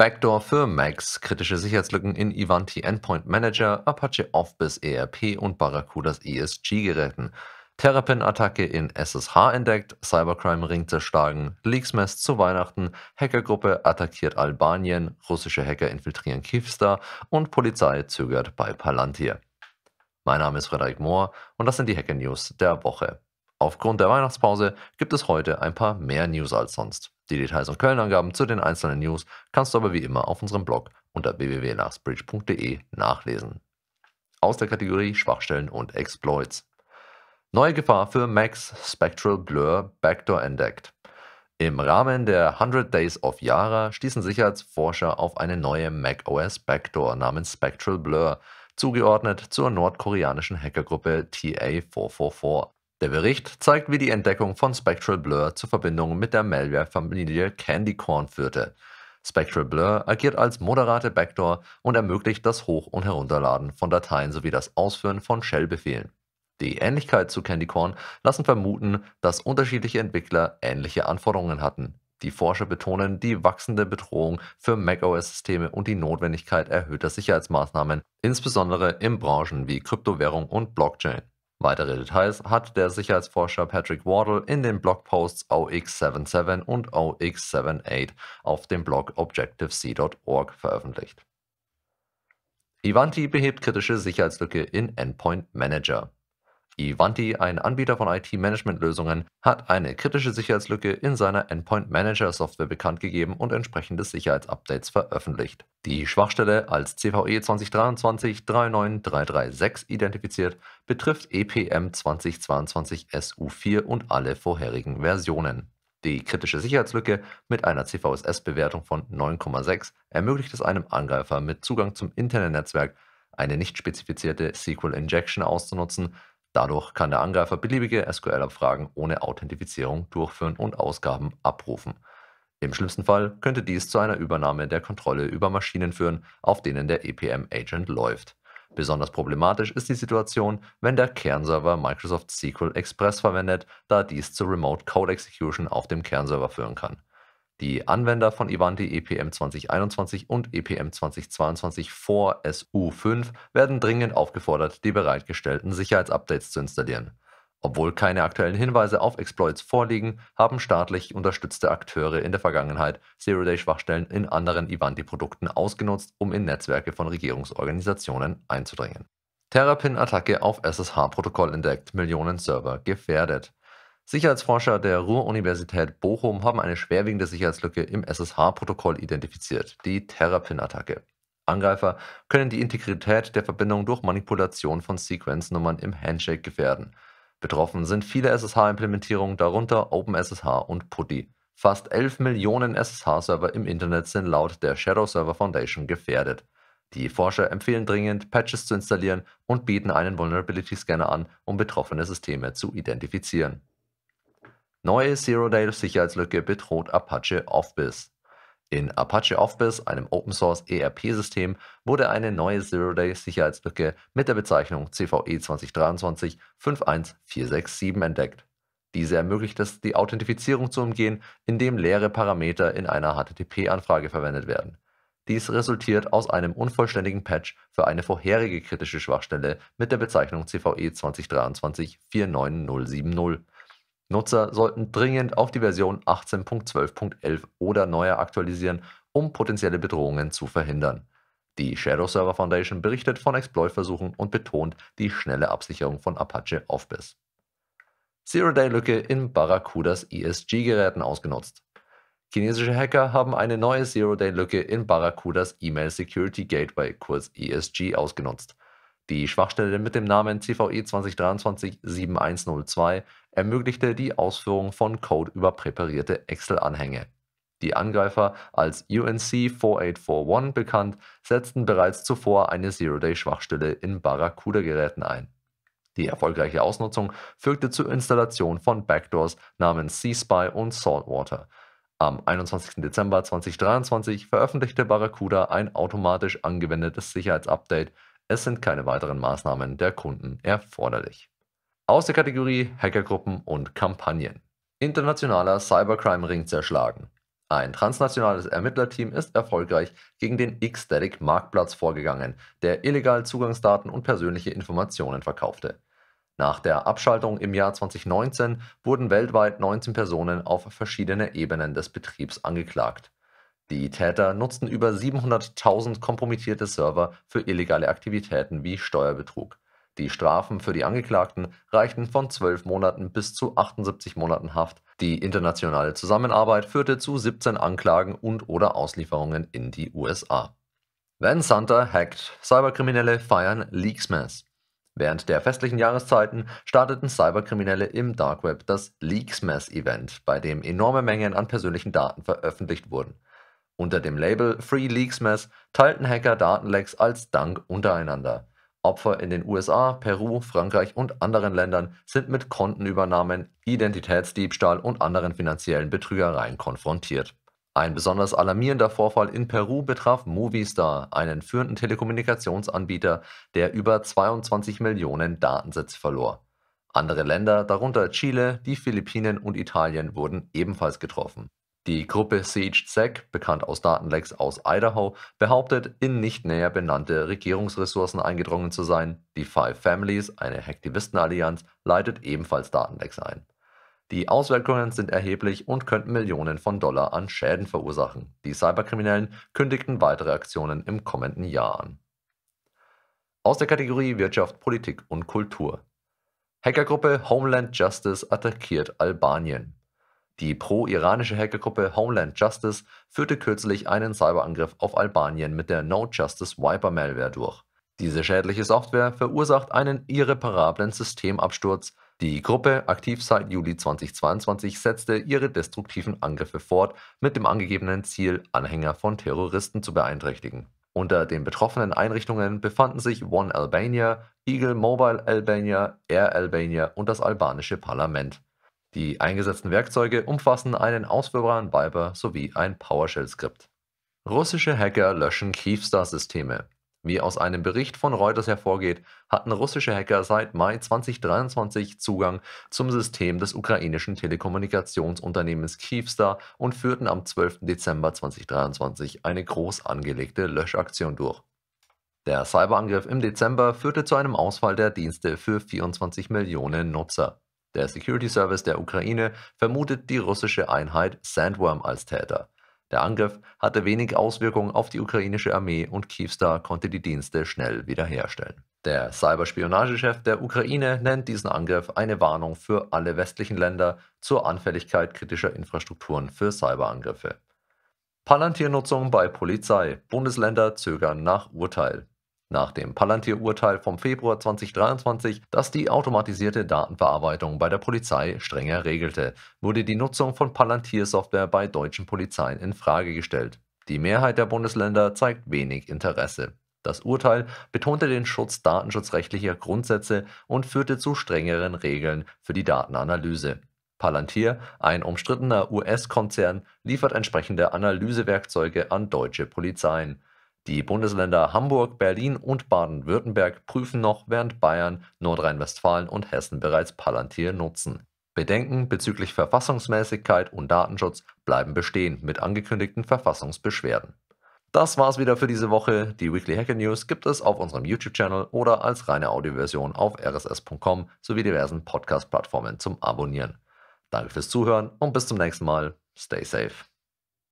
Backdoor für Max, kritische Sicherheitslücken in Ivanti Endpoint Manager, Apache Office ERP und Barracudas ESG-Geräten. Terrapin-Attacke in SSH entdeckt, Cybercrime-Ring zerschlagen, Leaksmess zu Weihnachten, Hackergruppe attackiert Albanien, russische Hacker infiltrieren Kivstar und Polizei zögert bei Palantir. Mein Name ist Frederik Mohr und das sind die Hacker News der Woche. Aufgrund der Weihnachtspause gibt es heute ein paar mehr News als sonst. Die Details und Quellenangaben zu den einzelnen News kannst du aber wie immer auf unserem Blog unter www.lastbridge.de nachlesen. Aus der Kategorie Schwachstellen und Exploits. Neue Gefahr für Max Spectral Blur Backdoor entdeckt. Im Rahmen der 100 Days of Yara stießen Sicherheitsforscher auf eine neue macOS Backdoor namens Spectral Blur, zugeordnet zur nordkoreanischen Hackergruppe TA444. Der Bericht zeigt, wie die Entdeckung von Spectral Blur zur Verbindung mit der Malware-Familie Candy Corn führte. Spectral Blur agiert als moderate Backdoor und ermöglicht das Hoch- und Herunterladen von Dateien sowie das Ausführen von Shell-Befehlen. Die Ähnlichkeit zu Candy Corn lassen vermuten, dass unterschiedliche Entwickler ähnliche Anforderungen hatten. Die Forscher betonen die wachsende Bedrohung für macOS-Systeme und die Notwendigkeit erhöhter Sicherheitsmaßnahmen, insbesondere in Branchen wie Kryptowährung und Blockchain. Weitere Details hat der Sicherheitsforscher Patrick Wardle in den Blogposts OX77 und OX78 auf dem Blog objectivec.org veröffentlicht. Ivanti behebt kritische Sicherheitslücke in Endpoint Manager. Ivanti, ein Anbieter von IT-Management-Lösungen, hat eine kritische Sicherheitslücke in seiner Endpoint Manager Software bekannt gegeben und entsprechende Sicherheitsupdates veröffentlicht. Die Schwachstelle als CVE 2023-39336 identifiziert betrifft EPM 2022 SU4 und alle vorherigen Versionen. Die kritische Sicherheitslücke mit einer CVSS-Bewertung von 9,6 ermöglicht es einem Angreifer mit Zugang zum internen Netzwerk eine nicht spezifizierte SQL-Injection auszunutzen, Dadurch kann der Angreifer beliebige SQL-Abfragen ohne Authentifizierung durchführen und Ausgaben abrufen. Im schlimmsten Fall könnte dies zu einer Übernahme der Kontrolle über Maschinen führen, auf denen der EPM-Agent läuft. Besonders problematisch ist die Situation, wenn der Kernserver Microsoft SQL Express verwendet, da dies zu Remote Code Execution auf dem Kernserver führen kann die Anwender von Ivanti EPM 2021 und EPM 2022 vor SU5 werden dringend aufgefordert, die bereitgestellten Sicherheitsupdates zu installieren. Obwohl keine aktuellen Hinweise auf Exploits vorliegen, haben staatlich unterstützte Akteure in der Vergangenheit Zero-Day-Schwachstellen in anderen Ivanti-Produkten ausgenutzt, um in Netzwerke von Regierungsorganisationen einzudringen. Terrapin-Attacke auf SSH-Protokoll entdeckt, Millionen Server gefährdet. Sicherheitsforscher der Ruhr-Universität Bochum haben eine schwerwiegende Sicherheitslücke im SSH-Protokoll identifiziert, die Terrapin-Attacke. Angreifer können die Integrität der Verbindung durch Manipulation von Sequenznummern im Handshake gefährden. Betroffen sind viele SSH-Implementierungen, darunter OpenSSH und PuTTY. Fast 11 Millionen SSH-Server im Internet sind laut der Shadow Server Foundation gefährdet. Die Forscher empfehlen dringend, Patches zu installieren und bieten einen Vulnerability Scanner an, um betroffene Systeme zu identifizieren. Neue Zero-Day-Sicherheitslücke bedroht Apache Office. In Apache Office, einem Open-Source ERP-System, wurde eine neue Zero-Day-Sicherheitslücke mit der Bezeichnung CVE 2023-51467 entdeckt. Diese ermöglicht es, die Authentifizierung zu umgehen, indem leere Parameter in einer HTTP-Anfrage verwendet werden. Dies resultiert aus einem unvollständigen Patch für eine vorherige kritische Schwachstelle mit der Bezeichnung CVE 2023-49070 Nutzer sollten dringend auf die Version 18.12.11 oder neuer aktualisieren, um potenzielle Bedrohungen zu verhindern. Die Shadow Server Foundation berichtet von Exploit-Versuchen und betont die schnelle Absicherung von Apache Office. Zero-Day-Lücke in Barracudas ESG-Geräten ausgenutzt. Chinesische Hacker haben eine neue Zero-Day-Lücke in Barracudas E-Mail Security Gateway, kurz ESG, ausgenutzt. Die Schwachstelle mit dem Namen CVE 2023-7102 ermöglichte die Ausführung von Code über präparierte Excel-Anhänge. Die Angreifer, als UNC 4841 bekannt, setzten bereits zuvor eine Zero-Day-Schwachstelle in Barracuda-Geräten ein. Die erfolgreiche Ausnutzung führte zur Installation von Backdoors namens C-Spy und Saltwater. Am 21. Dezember 2023 veröffentlichte Barracuda ein automatisch angewendetes Sicherheitsupdate, es sind keine weiteren Maßnahmen der Kunden erforderlich. Aus der Kategorie Hackergruppen und Kampagnen. Internationaler Cybercrime-Ring zerschlagen. Ein transnationales Ermittlerteam ist erfolgreich gegen den X-Static-Marktplatz vorgegangen, der illegal Zugangsdaten und persönliche Informationen verkaufte. Nach der Abschaltung im Jahr 2019 wurden weltweit 19 Personen auf verschiedene Ebenen des Betriebs angeklagt. Die Täter nutzten über 700.000 kompromittierte Server für illegale Aktivitäten wie Steuerbetrug. Die Strafen für die Angeklagten reichten von 12 Monaten bis zu 78 Monaten Haft. Die internationale Zusammenarbeit führte zu 17 Anklagen und/oder Auslieferungen in die USA. Van Santer hackt. Cyberkriminelle feiern Leaksmas. Während der festlichen Jahreszeiten starteten Cyberkriminelle im Dark Web das Leaksmas-Event, bei dem enorme Mengen an persönlichen Daten veröffentlicht wurden. Unter dem Label Free Leaks Mess teilten Hacker Datenlecks als Dank untereinander. Opfer in den USA, Peru, Frankreich und anderen Ländern sind mit Kontenübernahmen, Identitätsdiebstahl und anderen finanziellen Betrügereien konfrontiert. Ein besonders alarmierender Vorfall in Peru betraf Movistar, einen führenden Telekommunikationsanbieter, der über 22 Millionen Datensätze verlor. Andere Länder, darunter Chile, die Philippinen und Italien, wurden ebenfalls getroffen. Die Gruppe SageSec, bekannt aus Datenlecks aus Idaho, behauptet, in nicht näher benannte Regierungsressourcen eingedrungen zu sein. Die Five Families, eine Hacktivistenallianz, leitet ebenfalls Datenlecks ein. Die Auswirkungen sind erheblich und könnten Millionen von Dollar an Schäden verursachen. Die Cyberkriminellen kündigten weitere Aktionen im kommenden Jahr an. Aus der Kategorie Wirtschaft, Politik und Kultur. Hackergruppe Homeland Justice attackiert Albanien. Die pro-iranische Hackergruppe Homeland Justice führte kürzlich einen Cyberangriff auf Albanien mit der No Justice Wiper Malware durch. Diese schädliche Software verursacht einen irreparablen Systemabsturz. Die Gruppe, aktiv seit Juli 2022, setzte ihre destruktiven Angriffe fort mit dem angegebenen Ziel, Anhänger von Terroristen zu beeinträchtigen. Unter den betroffenen Einrichtungen befanden sich One Albania, Eagle Mobile Albania, Air Albania und das albanische Parlament. Die eingesetzten Werkzeuge umfassen einen ausführbaren Viber sowie ein PowerShell-Skript. Russische Hacker löschen Kyivstar-Systeme. Wie aus einem Bericht von Reuters hervorgeht, hatten russische Hacker seit Mai 2023 Zugang zum System des ukrainischen Telekommunikationsunternehmens Kyivstar und führten am 12. Dezember 2023 eine groß angelegte Löschaktion durch. Der Cyberangriff im Dezember führte zu einem Ausfall der Dienste für 24 Millionen Nutzer. Der Security Service der Ukraine vermutet die russische Einheit Sandworm als Täter. Der Angriff hatte wenig Auswirkungen auf die ukrainische Armee und Kyivstar konnte die Dienste schnell wiederherstellen. Der Cyberspionagechef der Ukraine nennt diesen Angriff eine Warnung für alle westlichen Länder zur Anfälligkeit kritischer Infrastrukturen für Cyberangriffe. Palantir-Nutzung bei Polizei. Bundesländer zögern nach Urteil nach dem Palantir-Urteil vom Februar 2023, das die automatisierte Datenverarbeitung bei der Polizei strenger regelte, wurde die Nutzung von Palantir-Software bei deutschen Polizeien in Frage gestellt. Die Mehrheit der Bundesländer zeigt wenig Interesse. Das Urteil betonte den Schutz datenschutzrechtlicher Grundsätze und führte zu strengeren Regeln für die Datenanalyse. Palantir, ein umstrittener US-Konzern, liefert entsprechende Analysewerkzeuge an deutsche Polizeien. Die Bundesländer Hamburg, Berlin und Baden-Württemberg prüfen noch, während Bayern, Nordrhein-Westfalen und Hessen bereits Palantir nutzen. Bedenken bezüglich Verfassungsmäßigkeit und Datenschutz bleiben bestehen mit angekündigten Verfassungsbeschwerden. Das war's wieder für diese Woche. Die Weekly Hacker News gibt es auf unserem YouTube-Channel oder als reine Audioversion auf rss.com sowie diversen Podcast-Plattformen zum Abonnieren. Danke fürs Zuhören und bis zum nächsten Mal. Stay safe.